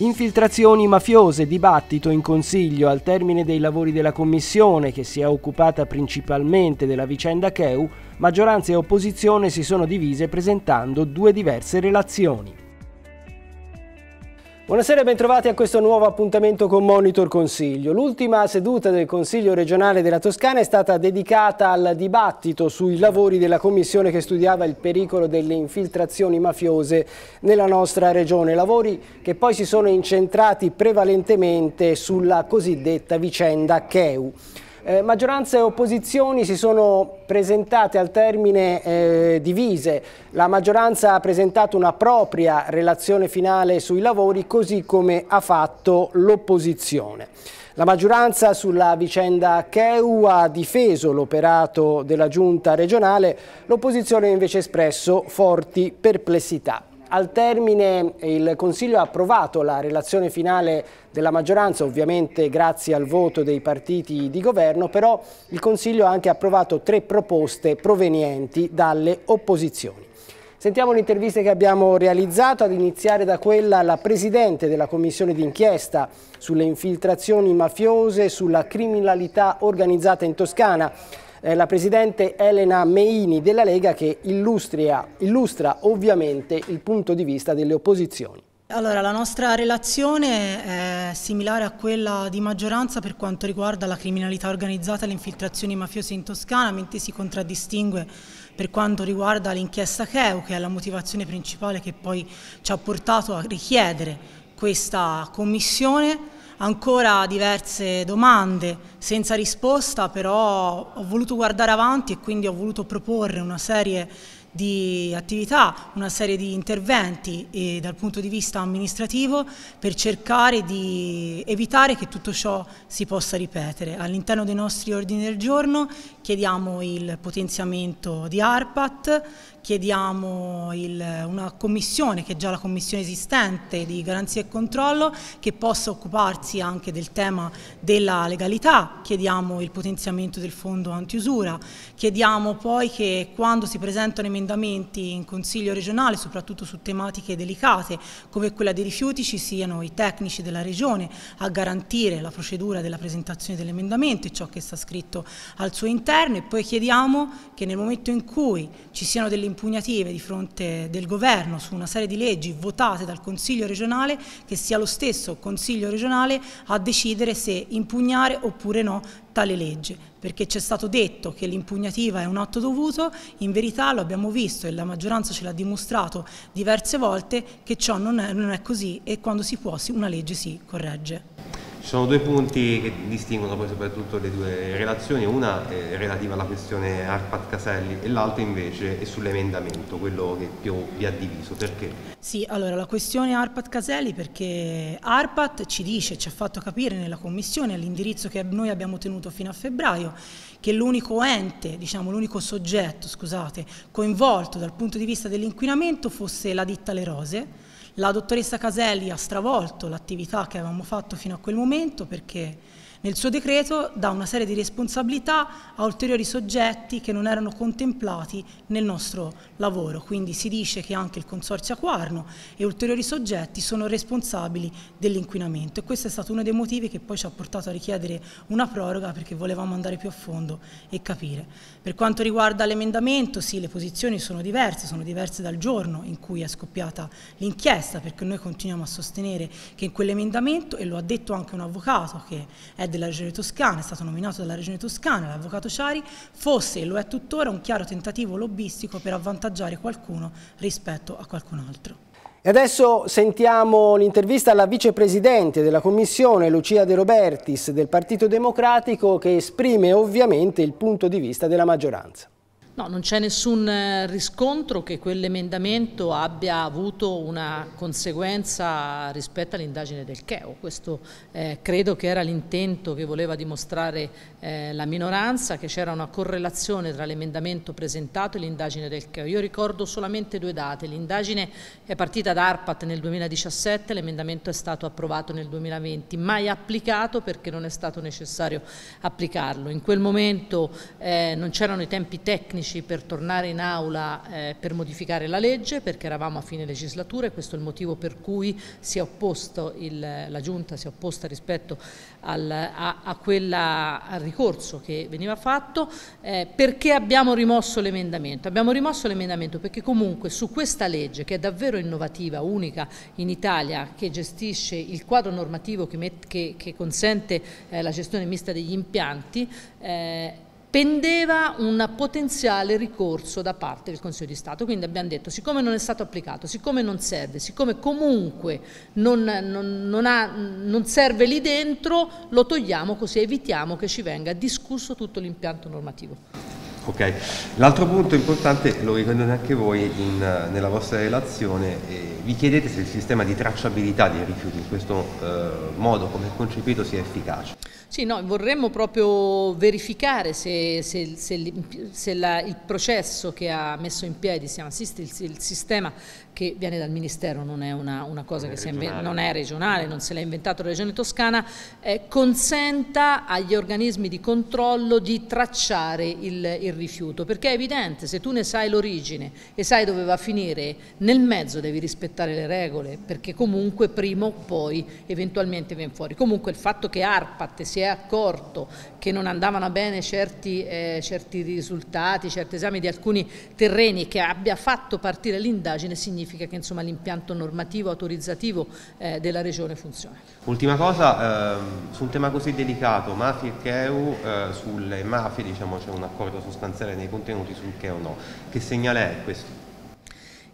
Infiltrazioni mafiose, dibattito in consiglio al termine dei lavori della commissione che si è occupata principalmente della vicenda Cheu, maggioranza e opposizione si sono divise presentando due diverse relazioni. Buonasera e bentrovati a questo nuovo appuntamento con Monitor Consiglio. L'ultima seduta del Consiglio regionale della Toscana è stata dedicata al dibattito sui lavori della commissione che studiava il pericolo delle infiltrazioni mafiose nella nostra regione, lavori che poi si sono incentrati prevalentemente sulla cosiddetta vicenda Cheu. Eh, maggioranza e opposizioni si sono presentate al termine eh, divise. La maggioranza ha presentato una propria relazione finale sui lavori, così come ha fatto l'opposizione. La maggioranza sulla vicenda Cheu ha difeso l'operato della giunta regionale, l'opposizione ha invece espresso forti perplessità al termine il Consiglio ha approvato la relazione finale della maggioranza, ovviamente grazie al voto dei partiti di governo, però il Consiglio ha anche approvato tre proposte provenienti dalle opposizioni. Sentiamo le interviste che abbiamo realizzato, ad iniziare da quella la Presidente della Commissione d'inchiesta sulle infiltrazioni mafiose, sulla criminalità organizzata in Toscana. Eh, la Presidente Elena Meini della Lega che illustria, illustra ovviamente il punto di vista delle opposizioni. Allora, la nostra relazione è similare a quella di maggioranza per quanto riguarda la criminalità organizzata e le infiltrazioni mafiose in Toscana, mentre si contraddistingue per quanto riguarda l'inchiesta CEU, che è la motivazione principale che poi ci ha portato a richiedere questa commissione. Ancora diverse domande senza risposta, però ho voluto guardare avanti e quindi ho voluto proporre una serie di attività, una serie di interventi dal punto di vista amministrativo per cercare di evitare che tutto ciò si possa ripetere. All'interno dei nostri ordini del giorno chiediamo il potenziamento di ARPAT, chiediamo il, una commissione che è già la commissione esistente di garanzia e controllo che possa occuparsi anche del tema della legalità chiediamo il potenziamento del fondo antiusura, chiediamo poi che quando si presentano emendamenti in Consiglio regionale, soprattutto su tematiche delicate come quella dei rifiuti, ci siano i tecnici della Regione a garantire la procedura della presentazione dell'emendamento e ciò che sta scritto al suo interno e poi chiediamo che nel momento in cui ci siano delle impugnative di fronte del Governo su una serie di leggi votate dal Consiglio regionale, che sia lo stesso Consiglio regionale a decidere se impugnare oppure oppure no tale legge, perché ci è stato detto che l'impugnativa è un atto dovuto, in verità lo abbiamo visto e la maggioranza ce l'ha dimostrato diverse volte che ciò non è, non è così e quando si può una legge si corregge. Ci sono due punti che distinguono poi soprattutto le due relazioni, una è relativa alla questione Arpad Caselli e l'altra invece è sull'emendamento, quello che più vi ha diviso, perché? Sì, allora la questione Arpad Caselli perché Arpad ci dice, ci ha fatto capire nella commissione all'indirizzo che noi abbiamo tenuto fino a febbraio, che l'unico ente, diciamo l'unico soggetto, scusate, coinvolto dal punto di vista dell'inquinamento fosse la ditta Le Rose. La dottoressa Caselli ha stravolto l'attività che avevamo fatto fino a quel momento perché nel suo decreto dà una serie di responsabilità a ulteriori soggetti che non erano contemplati nel nostro lavoro, quindi si dice che anche il Consorzio Aquarno e ulteriori soggetti sono responsabili dell'inquinamento e questo è stato uno dei motivi che poi ci ha portato a richiedere una proroga perché volevamo andare più a fondo e capire. Per quanto riguarda l'emendamento, sì, le posizioni sono diverse, sono diverse dal giorno in cui è scoppiata l'inchiesta perché noi continuiamo a sostenere che in quell'emendamento, e lo ha detto anche un avvocato che è della Regione Toscana, è stato nominato dalla Regione Toscana, l'avvocato Ciari, fosse e lo è tuttora un chiaro tentativo lobbistico per avvantaggiare qualcuno rispetto a qualcun altro. E adesso sentiamo l'intervista alla vicepresidente della Commissione, Lucia De Robertis, del Partito Democratico, che esprime ovviamente il punto di vista della maggioranza. No, non c'è nessun eh, riscontro che quell'emendamento abbia avuto una conseguenza rispetto all'indagine del CHEO. Questo eh, credo che era l'intento che voleva dimostrare eh, la minoranza, che c'era una correlazione tra l'emendamento presentato e l'indagine del CHEO. Io ricordo solamente due date. L'indagine è partita da ARPAT nel 2017, l'emendamento è stato approvato nel 2020, mai applicato perché non è stato necessario applicarlo. In quel momento eh, non c'erano i tempi tecnici 15 per tornare in aula eh, per modificare la legge perché eravamo a fine legislatura e questo è il motivo per cui il, la Giunta si è opposta rispetto al, a, a quella, al ricorso che veniva fatto. Eh, perché abbiamo rimosso l'emendamento? Abbiamo rimosso l'emendamento perché comunque su questa legge che è davvero innovativa, unica in Italia, che gestisce il quadro normativo che, met, che, che consente eh, la gestione mista degli impianti, eh, pendeva un potenziale ricorso da parte del Consiglio di Stato, quindi abbiamo detto siccome non è stato applicato, siccome non serve, siccome comunque non, non, non, ha, non serve lì dentro, lo togliamo così evitiamo che ci venga discusso tutto l'impianto normativo. Okay. L'altro punto importante, lo ricordate anche voi in, nella vostra relazione, eh, vi chiedete se il sistema di tracciabilità dei rifiuti in questo eh, modo come è concepito sia efficace. Sì, no, vorremmo proprio verificare se, se, se, se la, il processo che ha messo in piedi, assiste, il, il, sistema che viene dal Ministero non è una, una cosa non che si è, non è regionale, non se l'ha inventato la Regione Toscana, eh, consenta agli organismi di controllo di tracciare il, il rifiuto, perché è evidente, se tu ne sai l'origine e sai dove va a finire, nel mezzo devi rispettare le regole, perché comunque prima o poi eventualmente viene fuori. Comunque il fatto che ARPAT sia si è accorto che non andavano bene certi, eh, certi risultati, certi esami di alcuni terreni che abbia fatto partire l'indagine significa che l'impianto normativo autorizzativo eh, della regione funziona. Ultima cosa, eh, su un tema così delicato, mafie e CEU, eh, sulle mafie diciamo, c'è un accordo sostanziale nei contenuti sul CEU no, che segnale è questo?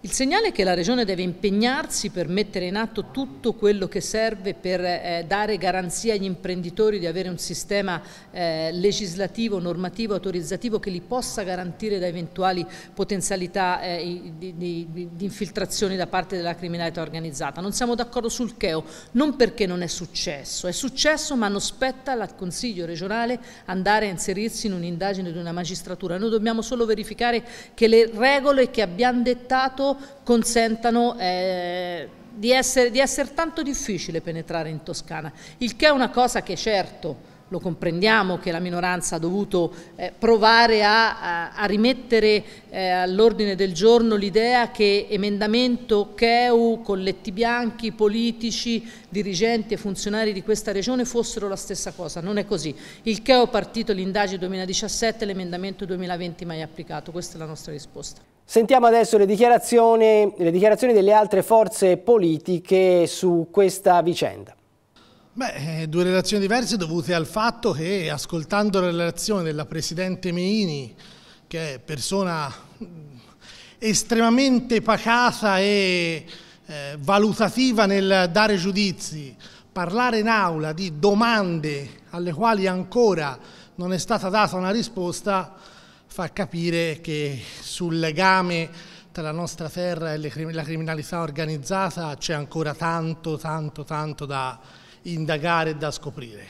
Il segnale è che la Regione deve impegnarsi per mettere in atto tutto quello che serve per eh, dare garanzia agli imprenditori di avere un sistema eh, legislativo, normativo, autorizzativo che li possa garantire da eventuali potenzialità eh, di, di, di, infiltrazioni da parte della criminalità organizzata. Non siamo d'accordo sul Cheo, non perché non è successo, è successo ma non spetta al Consiglio regionale andare a inserirsi in un'indagine di una magistratura. Noi dobbiamo solo verificare che le regole che abbiamo dettato consentano eh, di, essere, di essere tanto difficile penetrare in Toscana, il che è una cosa che certo lo comprendiamo che la minoranza ha dovuto eh, provare a, a, a rimettere eh, all'ordine del giorno l'idea che emendamento, CEU, colletti bianchi, politici, dirigenti e funzionari di questa regione fossero la stessa cosa, non è così. Il CEU è partito l'indagine 2017, l'emendamento 2020 mai applicato, questa è la nostra risposta. Sentiamo adesso le dichiarazioni, le dichiarazioni delle altre forze politiche su questa vicenda. Beh, eh, due relazioni diverse dovute al fatto che ascoltando la relazione della Presidente Meini, che è persona mm, estremamente pacata e eh, valutativa nel dare giudizi, parlare in aula di domande alle quali ancora non è stata data una risposta, fa capire che sul legame tra la nostra terra e la criminalità organizzata c'è ancora tanto, tanto, tanto da indagare e da scoprire.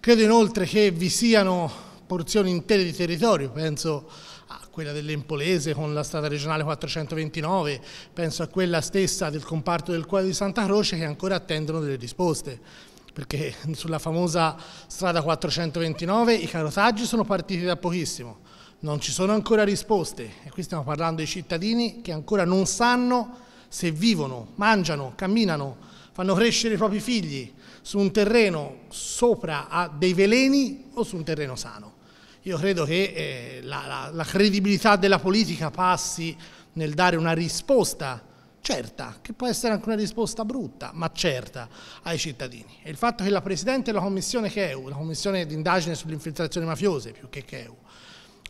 Credo inoltre che vi siano porzioni intere di territorio, penso a quella dell'Empolese con la strada regionale 429, penso a quella stessa del comparto del cuore di Santa Croce che ancora attendono delle risposte, perché sulla famosa strada 429 i carotaggi sono partiti da pochissimo, non ci sono ancora risposte e qui stiamo parlando di cittadini che ancora non sanno se vivono, mangiano, camminano, fanno crescere i propri figli su un terreno sopra a dei veleni o su un terreno sano. Io credo che eh, la, la, la credibilità della politica passi nel dare una risposta certa, che può essere anche una risposta brutta, ma certa ai cittadini. E il fatto che la Presidente della Commissione CHEU, la Commissione d'indagine sulle infiltrazioni mafiose più che CHEU,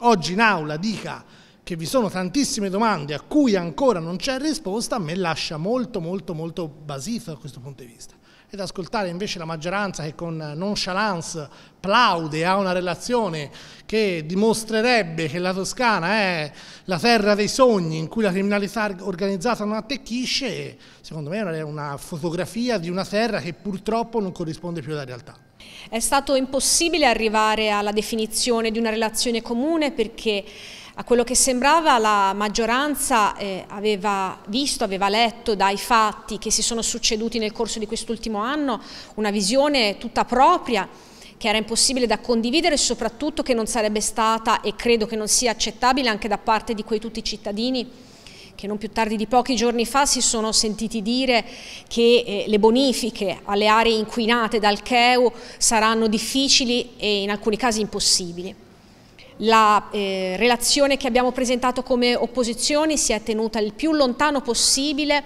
oggi in aula dica che vi sono tantissime domande a cui ancora non c'è risposta, a me lascia molto molto molto basito da questo punto di vista. Ed ascoltare invece la maggioranza che con nonchalance plaude a una relazione che dimostrerebbe che la Toscana è la terra dei sogni in cui la criminalità organizzata non attecchisce, secondo me è una fotografia di una terra che purtroppo non corrisponde più alla realtà. È stato impossibile arrivare alla definizione di una relazione comune perché a quello che sembrava la maggioranza eh, aveva visto, aveva letto dai fatti che si sono succeduti nel corso di quest'ultimo anno una visione tutta propria che era impossibile da condividere e soprattutto che non sarebbe stata e credo che non sia accettabile anche da parte di quei tutti i cittadini che non più tardi di pochi giorni fa si sono sentiti dire che eh, le bonifiche alle aree inquinate dal CEU saranno difficili e in alcuni casi impossibili. La eh, relazione che abbiamo presentato come opposizioni si è tenuta il più lontano possibile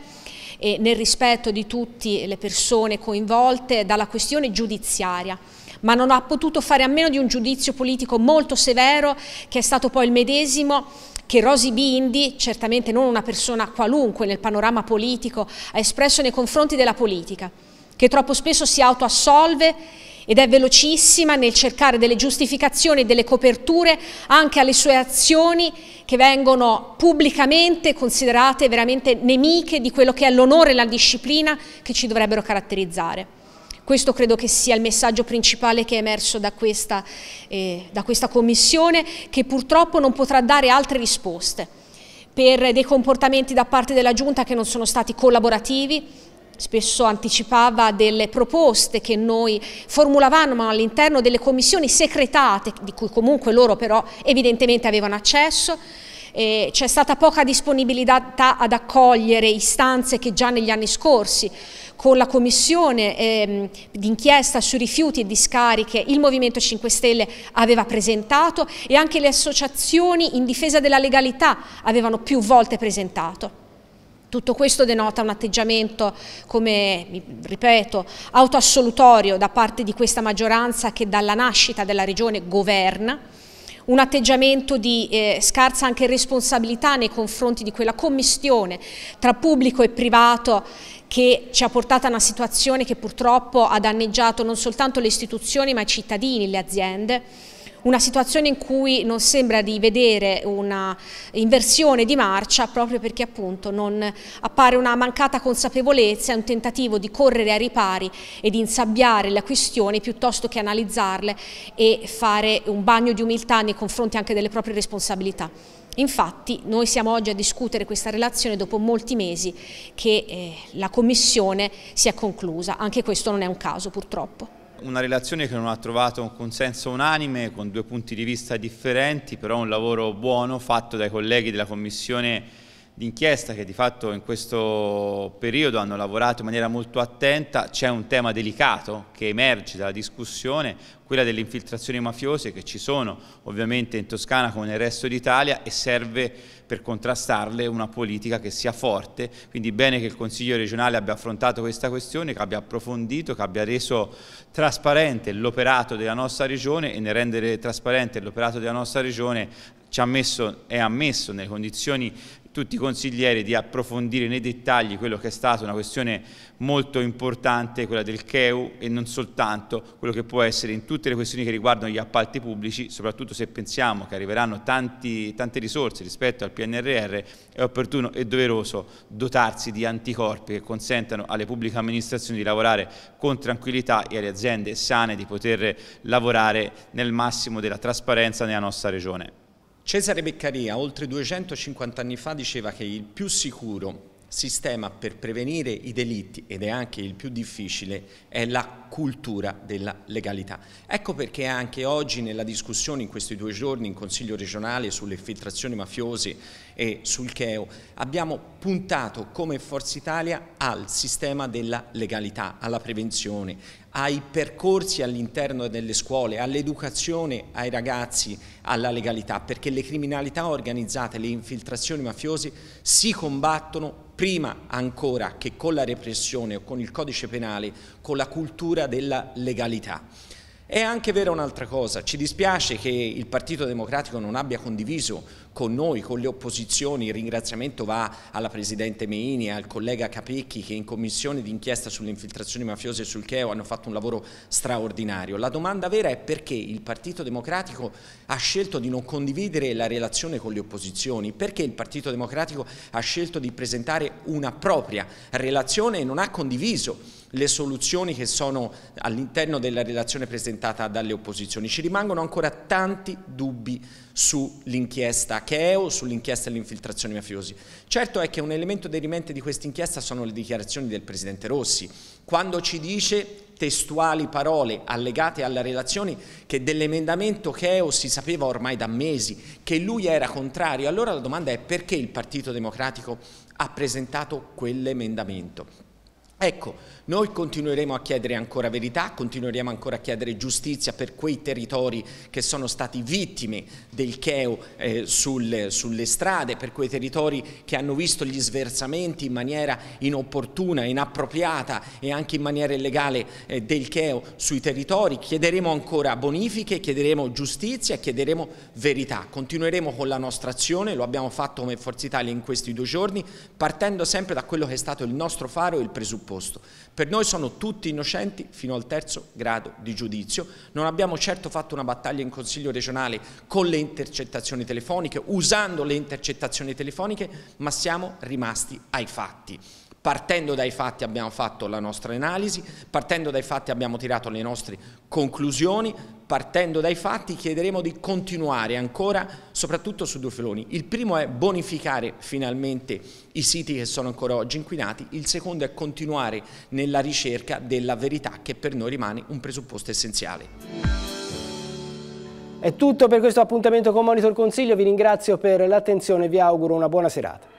eh, nel rispetto di tutte le persone coinvolte dalla questione giudiziaria ma non ha potuto fare a meno di un giudizio politico molto severo che è stato poi il medesimo che Rosy Bindi, certamente non una persona qualunque nel panorama politico, ha espresso nei confronti della politica, che troppo spesso si autoassolve ed è velocissima nel cercare delle giustificazioni e delle coperture anche alle sue azioni che vengono pubblicamente considerate veramente nemiche di quello che è l'onore e la disciplina che ci dovrebbero caratterizzare. Questo credo che sia il messaggio principale che è emerso da questa, eh, da questa commissione, che purtroppo non potrà dare altre risposte per dei comportamenti da parte della Giunta che non sono stati collaborativi, spesso anticipava delle proposte che noi formulavamo all'interno delle commissioni secretate, di cui comunque loro però evidentemente avevano accesso, eh, c'è stata poca disponibilità ad accogliere istanze che già negli anni scorsi con la commissione eh, d'inchiesta sui rifiuti e discariche il Movimento 5 Stelle aveva presentato e anche le associazioni in difesa della legalità avevano più volte presentato. Tutto questo denota un atteggiamento, come ripeto, autoassolutorio da parte di questa maggioranza che dalla nascita della regione governa, un atteggiamento di eh, scarsa anche responsabilità nei confronti di quella commistione tra pubblico e privato che ci ha portato a una situazione che purtroppo ha danneggiato non soltanto le istituzioni ma i cittadini, le aziende una situazione in cui non sembra di vedere una inversione di marcia proprio perché appunto non appare una mancata consapevolezza e un tentativo di correre ai ripari e di insabbiare le questioni piuttosto che analizzarle e fare un bagno di umiltà nei confronti anche delle proprie responsabilità. Infatti noi siamo oggi a discutere questa relazione dopo molti mesi che eh, la Commissione si è conclusa, anche questo non è un caso purtroppo una relazione che non ha trovato un consenso unanime, con due punti di vista differenti, però un lavoro buono fatto dai colleghi della Commissione d'inchiesta che di fatto in questo periodo hanno lavorato in maniera molto attenta, c'è un tema delicato che emerge dalla discussione, quella delle infiltrazioni mafiose che ci sono ovviamente in Toscana come nel resto d'Italia e serve per contrastarle una politica che sia forte, quindi bene che il Consiglio regionale abbia affrontato questa questione, che abbia approfondito, che abbia reso trasparente l'operato della nostra regione e nel rendere trasparente l'operato della nostra regione ci ha messo e ha messo nelle condizioni tutti i consiglieri di approfondire nei dettagli quello che è stata una questione molto importante, quella del CEU e non soltanto, quello che può essere in tutte le questioni che riguardano gli appalti pubblici, soprattutto se pensiamo che arriveranno tanti, tante risorse rispetto al PNRR, è opportuno e doveroso dotarsi di anticorpi che consentano alle pubbliche amministrazioni di lavorare con tranquillità e alle aziende sane di poter lavorare nel massimo della trasparenza nella nostra regione. Cesare Beccaria, oltre 250 anni fa, diceva che il più sicuro sistema per prevenire i delitti, ed è anche il più difficile, è la cultura della legalità. Ecco perché anche oggi nella discussione in questi due giorni in Consiglio regionale sulle infiltrazioni mafiose e sul CHEO. Abbiamo puntato come Forza Italia al sistema della legalità, alla prevenzione, ai percorsi all'interno delle scuole, all'educazione ai ragazzi alla legalità, perché le criminalità organizzate, le infiltrazioni mafiose si combattono prima ancora che con la repressione o con il codice penale, con la cultura della legalità. È anche vera un'altra cosa, ci dispiace che il Partito Democratico non abbia condiviso con noi, con le opposizioni, il ringraziamento va alla Presidente Meini e al collega Capecchi che in commissione d'inchiesta sulle infiltrazioni mafiose e sul Cheo hanno fatto un lavoro straordinario. La domanda vera è perché il Partito Democratico ha scelto di non condividere la relazione con le opposizioni, perché il Partito Democratico ha scelto di presentare una propria relazione e non ha condiviso le soluzioni che sono all'interno della relazione presentata dalle opposizioni. Ci rimangono ancora tanti dubbi sull'inchiesta Cheo, sull'inchiesta infiltrazioni mafiosi. Certo è che un elemento derimente di questa inchiesta sono le dichiarazioni del Presidente Rossi, quando ci dice testuali parole allegate alla relazione che dell'emendamento Cheo si sapeva ormai da mesi, che lui era contrario. Allora la domanda è perché il Partito Democratico ha presentato quell'emendamento? Ecco, noi continueremo a chiedere ancora verità, continueremo ancora a chiedere giustizia per quei territori che sono stati vittime del Cheo eh, sul, sulle strade, per quei territori che hanno visto gli sversamenti in maniera inopportuna, inappropriata e anche in maniera illegale eh, del Cheo sui territori. Chiederemo ancora bonifiche, chiederemo giustizia, chiederemo verità. Continueremo con la nostra azione, lo abbiamo fatto come Forza Italia in questi due giorni, partendo sempre da quello che è stato il nostro faro e il presupposto posto. Per noi sono tutti innocenti fino al terzo grado di giudizio. Non abbiamo certo fatto una battaglia in Consiglio regionale con le intercettazioni telefoniche, usando le intercettazioni telefoniche, ma siamo rimasti ai fatti. Partendo dai fatti abbiamo fatto la nostra analisi, partendo dai fatti abbiamo tirato le nostre conclusioni, partendo dai fatti chiederemo di continuare ancora soprattutto su due filoni. Il primo è bonificare finalmente i siti che sono ancora oggi inquinati, il secondo è continuare nella ricerca della verità che per noi rimane un presupposto essenziale. È tutto per questo appuntamento con Monitor Consiglio, vi ringrazio per l'attenzione e vi auguro una buona serata.